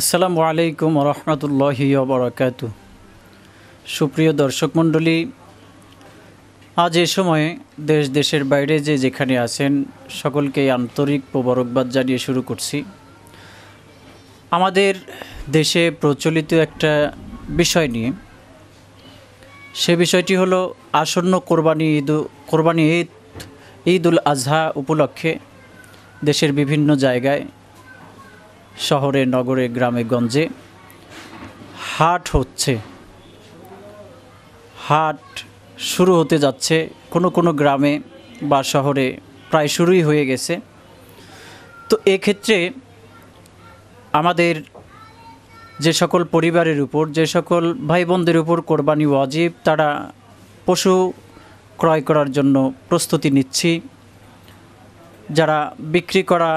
আসসালামু আলাইকুম রহমতুল্লাহ বরাকাত সুপ্রিয় দর্শক মণ্ডলী আজ এ সময়ে দেশ দেশের বাইরে যে যেখানে আছেন সকলকে আন্তরিক প্রবরকবাদ জানিয়ে শুরু করছি আমাদের দেশে প্রচলিত একটা বিষয় নিয়ে সে বিষয়টি হলো আসন্ন কোরবানি ঈদ কোরবানি ঈদ ঈদ উল আজহা উপলক্ষে দেশের বিভিন্ন জায়গায় শহরে নগরে গ্রামে গঞ্জে হাট হচ্ছে হাট শুরু হতে যাচ্ছে কোনো কোনো গ্রামে বা শহরে প্রায় শুরুই হয়ে গেছে তো এক্ষেত্রে আমাদের যে সকল পরিবারের উপর যে সকল ভাই বোনদের উপর কোরবানি ওয়াজিব তারা পশু ক্রয় করার জন্য প্রস্তুতি নিচ্ছি যারা বিক্রি করা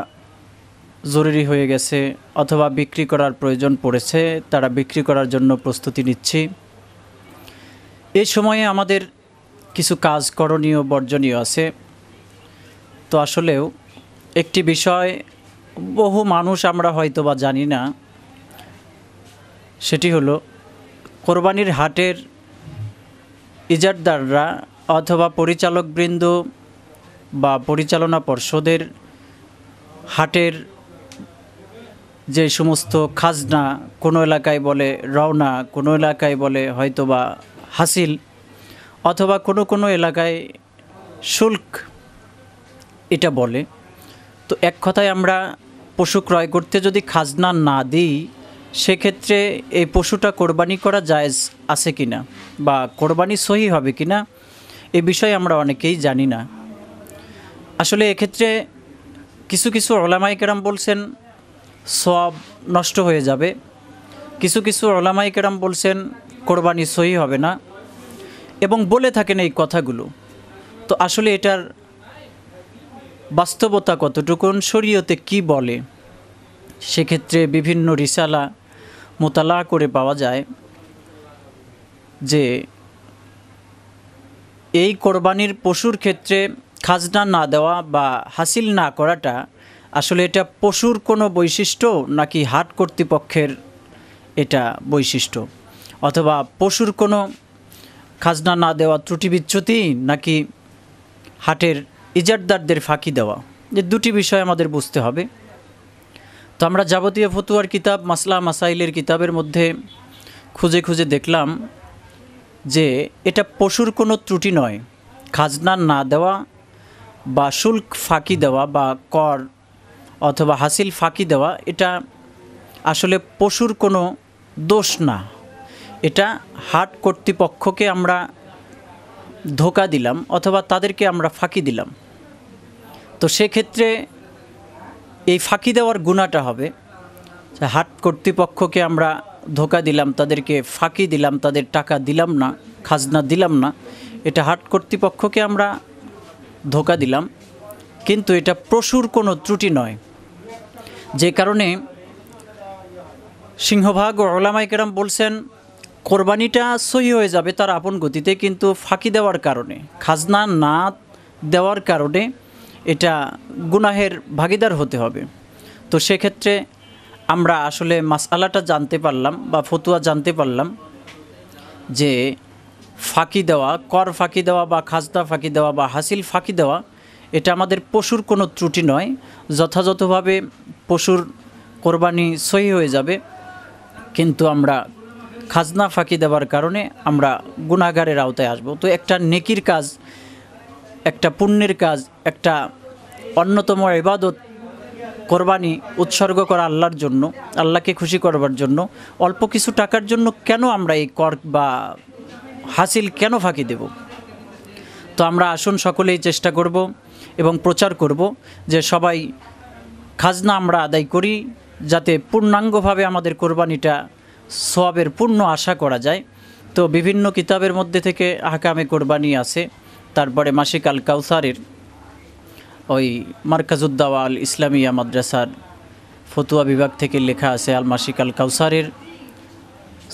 জরুরি হয়ে গেছে অথবা বিক্রি করার প্রয়োজন পড়েছে তারা বিক্রি করার জন্য প্রস্তুতি নিচ্ছি এই সময়ে আমাদের কিছু কাজ করণীয় বর্জনীয় আছে তো আসলেও একটি বিষয় বহু মানুষ আমরা হয়তো বা জানি না সেটি হলো কোরবানির হাটের ইজারদাররা অথবা পরিচালকবৃন্দ বা পরিচালনা পর্ষদের হাটের যে সমস্ত খাজনা কোনো এলাকায় বলে রওনা কোনো এলাকায় বলে হয়তোবা হাসিল অথবা কোনো কোনো এলাকায় শুল্ক এটা বলে তো এক কথায় আমরা পশু ক্রয় করতে যদি খাজনা না দিই সেক্ষেত্রে এই পশুটা কোরবানি করা জায়জ আছে কি না বা কোরবানি সহি হবে কি না এ বিষয়ে আমরা অনেকেই জানি না আসলে এক্ষেত্রে কিছু কিছু ওলামাইকেরাম বলছেন সব নষ্ট হয়ে যাবে কিছু কিছু ওলামাই কেরাম বলছেন কোরবানি সহি হবে না এবং বলে থাকেন এই কথাগুলো তো আসলে এটার বাস্তবতা কতটুকুন শরীয়তে কি বলে সেক্ষেত্রে বিভিন্ন রিসালা মোতালা করে পাওয়া যায় যে এই কোরবানির পশুর ক্ষেত্রে খাজনা না দেওয়া বা হাসিল না করাটা আসলে এটা পশুর কোনো বৈশিষ্ট্য নাকি হাট কর্তৃপক্ষের এটা বৈশিষ্ট্য অথবা পশুর কোনো খাজনা না দেওয়া ত্রুটি বিচ্যুতি নাকি হাটের ইজারদারদের ফাঁকি দেওয়া যে দুটি বিষয় আমাদের বুঝতে হবে তো আমরা যাবতীয় ফতুয়ার কিতাব মাসলা মাসাইলের কিতাবের মধ্যে খুঁজে খুঁজে দেখলাম যে এটা পশুর কোনো ত্রুটি নয় খাজনা না দেওয়া বা শুল্ক ফাঁকি দেওয়া বা কর অথবা হাসিল ফাঁকি দেওয়া এটা আসলে পশুর কোনো দোষ না এটা হাট কর্তৃপক্ষকে আমরা ধোকা দিলাম অথবা তাদেরকে আমরা ফাঁকি দিলাম তো সেক্ষেত্রে এই ফাঁকি দেওয়ার গুণাটা হবে হাট কর্তৃপক্ষকে আমরা ধোকা দিলাম তাদেরকে ফাঁকি দিলাম তাদের টাকা দিলাম না খাজনা দিলাম না এটা হাট কর্তৃপক্ষকে আমরা ধোকা দিলাম কিন্তু এটা প্রচুর কোনো ত্রুটি নয় যে কারণে সিংহভাগ ওলামাই কেরাম বলছেন কোরবানিটা সহি হয়ে যাবে তার আপন গতিতে কিন্তু ফাঁকি দেওয়ার কারণে খাজনা না দেওয়ার কারণে এটা গুনাহের ভাগিদার হতে হবে তো সেক্ষেত্রে আমরা আসলে মাসালাটা জানতে পারলাম বা ফতুয়া জানতে পারলাম যে ফাঁকি দেওয়া কর ফাঁকি দেওয়া বা খাজনা ফাঁকি দেওয়া বা হাসিল ফাঁকি দেওয়া এটা আমাদের পশুর কোনো ত্রুটি নয় যথাযথভাবে পশুর কোরবানি সহি হয়ে যাবে কিন্তু আমরা খাজনা ফাঁকি দেওয়ার কারণে আমরা গুণাগারের আওতায় আসব তো একটা নেকির কাজ একটা পুণ্যের কাজ একটা অন্যতম ইবাদত কোরবানি উৎসর্গ করা আল্লাহর জন্য আল্লাহকে খুশি করবার জন্য অল্প কিছু টাকার জন্য কেন আমরা এই কর বা হাসিল কেন ফাঁকি দেব তো আমরা আসুন সকলেই চেষ্টা করব এবং প্রচার করব যে সবাই খাজনা আমরা আদায় করি যাতে পূর্ণাঙ্গভাবে আমাদের কোরবানিটা সবের পূর্ণ আশা করা যায় তো বিভিন্ন কিতাবের মধ্যে থেকে আহকামে কোরবানি আছে তারপরে মাসিক আল কাউসারের ওই মার্কাজুদ্দাওয়া আল ইসলামিয়া মাদ্রাসার ফতুয়া বিভাগ থেকে লেখা আছে আল মাসিক আল কাউসারের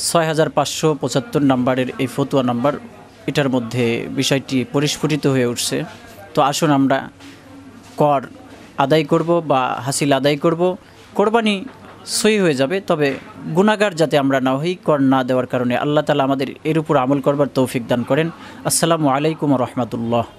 ছয় হাজার পাঁচশো পঁচাত্তর নাম্বারের এই ফতুয়া নাম্বার এটার মধ্যে বিষয়টি পরিস্ফুটিত হয়ে উঠছে তো আসুন আমরা কর আদায় করব বা হাসিল আদায় করব কোরবানি সই হয়ে যাবে তবে গুণাগার যাতে আমরা না হই কর না দেওয়ার কারণে আল্লাহ তালা আমাদের এর উপর আমল করবার তৌফিক দান করেন আসসালামু আলাইকুম রহমতুল্লাহ